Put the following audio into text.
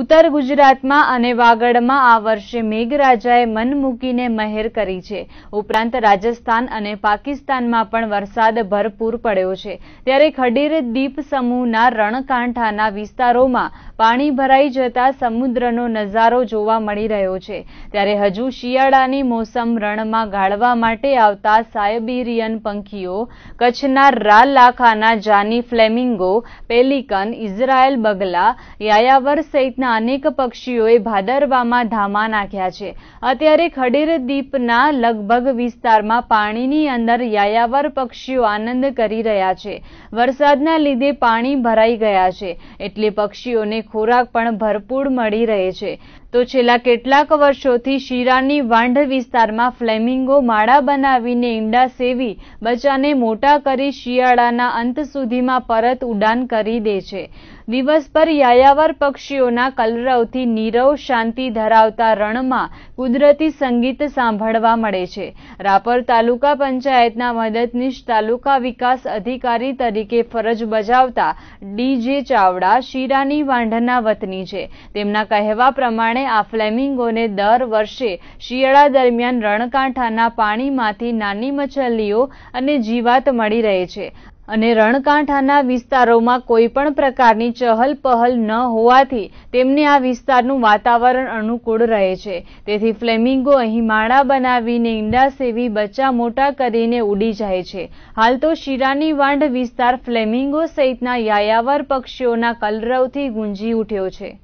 ઉત્તર ગુજરાતમાં અને વાગડમાં આ વર્ષે મેઘરાજાએ મન મૂકીને મહેર કરી છે ઉપરાંત રાજસ્થાન અને પાકિસ્તાનમાં પણ વરસાદ ભરપૂર પડ્યો છે ત્યારે ખડીર દ્વીપ સમૂહના રણકાંઠાના વિસ્તારોમાં પાણી ભરાઈ જતા સમુદ્રનો નજારો જોવા મળી રહ્યો છે ત્યારે હજુ શિયાળાની મોસમ રણમાં ગાળવા માટે આવતા સાયબીરિયન પંખીઓ કચ્છના રાલાખાના જાની ફ્લેમિંગો પેલિકન ઇઝરાયેલ બગલા યાયાવર સહિતના અનેક પક્ષીઓએ ભાદરવામાં ધામા નાખ્યા છે અત્યારે ખડીર દ્વીપના લગભગ વિસ્તારમાં પાણીની અંદર યાયાવર પક્ષીઓ આનંદ કરી રહ્યા છે વરસાદના લીધે પાણી ભરાઈ ગયા છે એટલે પક્ષીઓને ખોરાક પણ ભરપૂર મળી રહે છે તો છેલ્લા કેટલાક વર્ષોથી શિરાની વાંઢ વિસ્તારમાં ફ્લેમિંગો માળા બનાવીને ઈંડા સેવી બચ્ચાને મોટા કરી શિયાળાના અંત સુધીમાં પરત ઉડાન કરી દે છે દિવસભર યાયાવર પક્ષીઓના કલરવથી નીરવ શાંતિ ધરાવતા રણમાં કુદરતી સંગીત સાંભળવા મળે છે રાપર તાલુકા પંચાયતના મદદનીશ તાલુકા વિકાસ અધિકારી તરીકે ફરજ બજાવતા ડીજે ચાવડા શિરાની વાંઢના વતની છે તેમના કહેવા પ્રમાણે આ ફ્લેમિંગોને દર વર્ષે શિયાળા દરમિયાન રણકાંઠાના પાણીમાંથી નાની મછલીઓ અને જીવાત મળી રહે છે અને રણકાંઠાના વિસ્તારોમાં કોઈ પણ પ્રકારની ચહલ પહલ ન હોવાથી તેમને આ વિસ્તારનું વાતાવરણ અનુકૂળ રહે છે તેથી ફ્લેમિંગો અહીં માળા બનાવીને ઈંડા સેવી બચ્ચા મોટા કરીને ઉડી જાય છે હાલ તો શિરાની વાંઢ વિસ્તાર ફ્લેમિંગો સહિતના યાયાવર પક્ષીઓના કલરવથી ગુંજી ઉઠ્યો છે